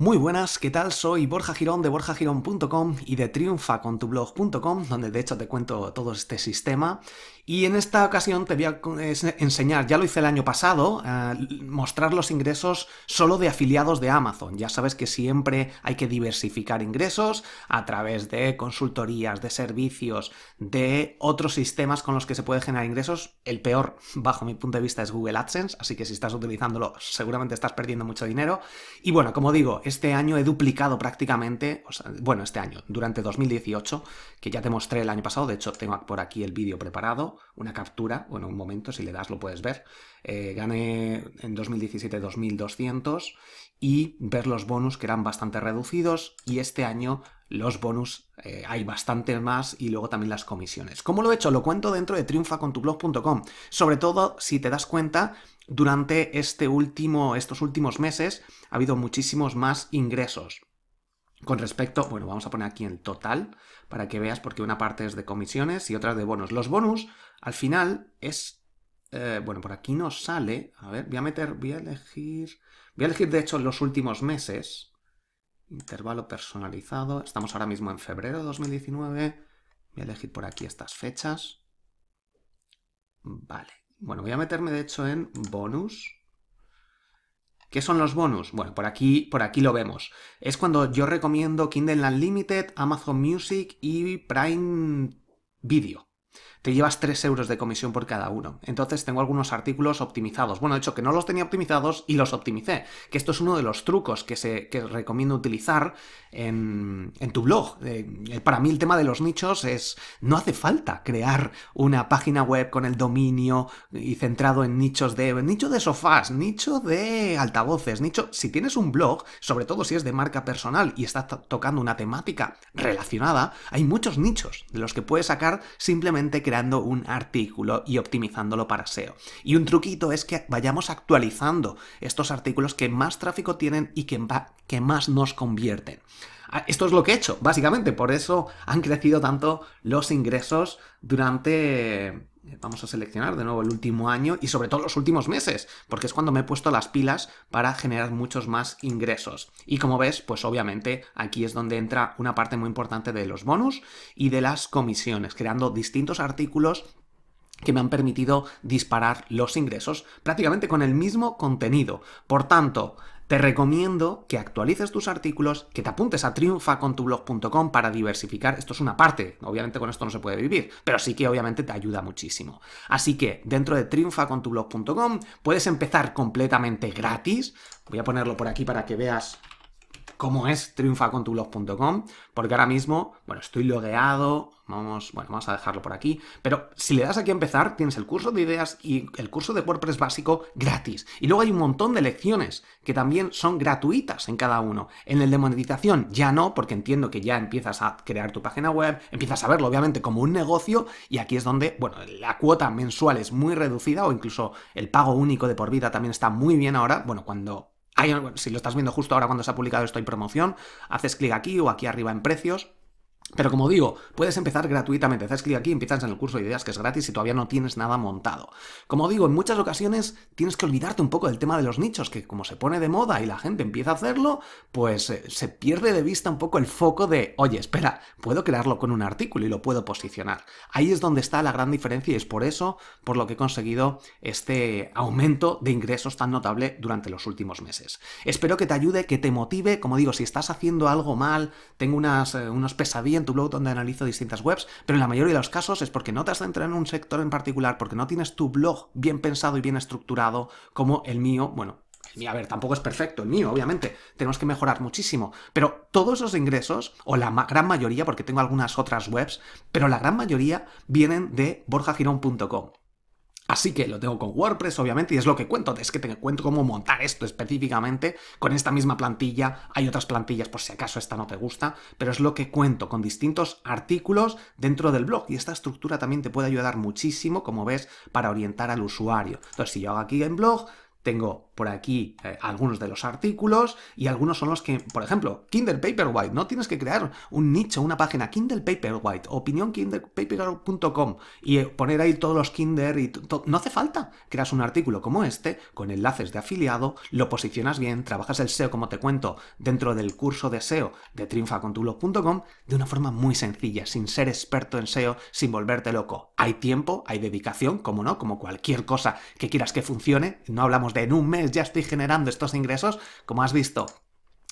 Muy buenas, ¿qué tal? Soy Borja Girón de borjagirón.com y de triunfacontublog.com, donde de hecho te cuento todo este sistema. Y en esta ocasión te voy a enseñar, ya lo hice el año pasado, eh, mostrar los ingresos solo de afiliados de Amazon. Ya sabes que siempre hay que diversificar ingresos a través de consultorías, de servicios, de otros sistemas con los que se puede generar ingresos. El peor, bajo mi punto de vista, es Google AdSense, así que si estás utilizándolo seguramente estás perdiendo mucho dinero. Y bueno, como digo, este año he duplicado prácticamente, bueno, este año, durante 2018, que ya te mostré el año pasado, de hecho tengo por aquí el vídeo preparado, una captura, bueno, un momento, si le das lo puedes ver. Eh, gané en 2017 2.200 y ver los bonus que eran bastante reducidos y este año los bonus, eh, hay bastante más y luego también las comisiones. ¿Cómo lo he hecho? Lo cuento dentro de triunfacontublog.com, sobre todo si te das cuenta durante este último, estos últimos meses ha habido muchísimos más ingresos. Con respecto, bueno, vamos a poner aquí el total para que veas porque una parte es de comisiones y otra de bonos. Los bonus al final es, eh, bueno, por aquí nos sale, a ver, voy a meter, voy a elegir, voy a elegir de hecho los últimos meses intervalo personalizado. Estamos ahora mismo en febrero de 2019. Voy a elegir por aquí estas fechas. Vale. Bueno, voy a meterme de hecho en bonus. ¿Qué son los bonus? Bueno, por aquí, por aquí lo vemos. Es cuando yo recomiendo Kindle Unlimited, Amazon Music y Prime Video te llevas 3 euros de comisión por cada uno. Entonces tengo algunos artículos optimizados. Bueno, de hecho que no los tenía optimizados y los optimicé. Que esto es uno de los trucos que, se, que recomiendo utilizar en, tu blog. Eh, para mí el tema de los nichos es, no hace falta crear una página web con el dominio y centrado en nichos de, nicho de sofás, nicho de altavoces, nicho... Si tienes un blog, sobre todo si es de marca personal y estás tocando una temática relacionada, hay muchos nichos de los que puedes sacar simplemente creando un artículo y optimizándolo para SEO. Y un truquito es que vayamos actualizando estos artículos que más tráfico tienen y que más nos convierten. Ah, esto es lo que he hecho, básicamente. Por eso han crecido tanto los ingresos durante eh, vamos a seleccionar de nuevo el último año y sobre todo los últimos meses, porque es cuando me he puesto las pilas para generar muchos más ingresos. Y como ves, pues obviamente aquí es donde entra una parte muy importante de los bonus y de las comisiones, creando distintos artículos que me han permitido disparar los ingresos prácticamente con el mismo contenido. Por tanto, te recomiendo que actualices tus artículos, que te apuntes a triunfacontublog.com para diversificar. Esto es una parte, obviamente con esto no se puede vivir, pero sí que obviamente te ayuda muchísimo. Así que dentro de triunfacontublog.com puedes empezar completamente gratis. Voy a ponerlo por aquí para que veas cómo es triunfacontublog.com, porque ahora mismo, bueno, estoy logueado, vamos, bueno, vamos a dejarlo por aquí, pero si le das aquí a empezar, tienes el curso de ideas y el curso de WordPress básico gratis. Y luego hay un montón de lecciones que también son gratuitas en cada uno. En el de monetización ya no, porque entiendo que ya empiezas a crear tu página web, empiezas a verlo obviamente como un negocio y aquí es donde, bueno, la cuota mensual es muy reducida o incluso el pago único de por vida también está muy bien ahora, bueno, cuando si lo estás viendo justo ahora cuando se ha publicado esto en promoción, haces clic aquí o aquí arriba en precios pero como digo, puedes empezar gratuitamente. Haz clic aquí, empiezas en el curso de ideas que es gratis y todavía no tienes nada montado. Como digo, en muchas ocasiones tienes que olvidarte un poco del tema de los nichos, que como se pone de moda y la gente empieza a hacerlo, pues eh, se pierde de vista un poco el foco de, oye, espera, puedo crearlo con un artículo y lo puedo posicionar. Ahí es donde está la gran diferencia y es por eso por lo que he conseguido este aumento de ingresos tan notable durante los últimos meses. Espero que te ayude, que te motive. Como digo, si estás haciendo algo mal, tengo unas, eh, unos pesadillas en tu blog donde analizo distintas webs, pero en la mayoría de los casos es porque no te has centrado en un sector en particular, porque no tienes tu blog bien pensado y bien estructurado como el mío, bueno, a ver, tampoco es perfecto el mío, obviamente. Tenemos que mejorar muchísimo. Pero todos los ingresos, o la gran mayoría, porque tengo algunas otras webs, pero la gran mayoría vienen de borjagirón.com. Así que lo tengo con WordPress, obviamente, y es lo que cuento, es que te cuento cómo montar esto específicamente con esta misma plantilla. Hay otras plantillas por si acaso esta no te gusta, pero es lo que cuento con distintos artículos dentro del blog. Y esta estructura también te puede ayudar muchísimo, como ves, para orientar al usuario. Entonces, si yo hago aquí en blog, tengo por aquí eh, algunos de los artículos y algunos son los que, por ejemplo, Kindle Paperwhite, ¿no? Tienes que crear un nicho, una página, Kindle Paperwhite, opinionkindlepaper.com y eh, poner ahí todos los Kinder y no hace falta. Creas un artículo como este con enlaces de afiliado, lo posicionas bien, trabajas el SEO como te cuento dentro del curso de SEO de triunfacontublog.com de una forma muy sencilla, sin ser experto en SEO, sin volverte loco. Hay tiempo, hay dedicación, como no, como cualquier cosa que quieras que funcione, no hablamos de en un mes ya estoy generando estos ingresos, como has visto,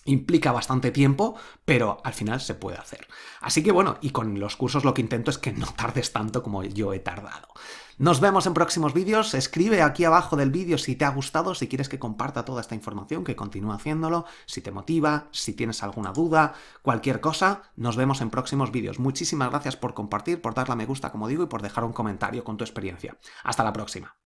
implica bastante tiempo, pero al final se puede hacer. Así que bueno, y con los cursos lo que intento es que no tardes tanto como yo he tardado. Nos vemos en próximos vídeos, escribe aquí abajo del vídeo si te ha gustado, si quieres que comparta toda esta información, que continúe haciéndolo, si te motiva, si tienes alguna duda, cualquier cosa, nos vemos en próximos vídeos. Muchísimas gracias por compartir, por darle a me gusta como digo y por dejar un comentario con tu experiencia. Hasta la próxima.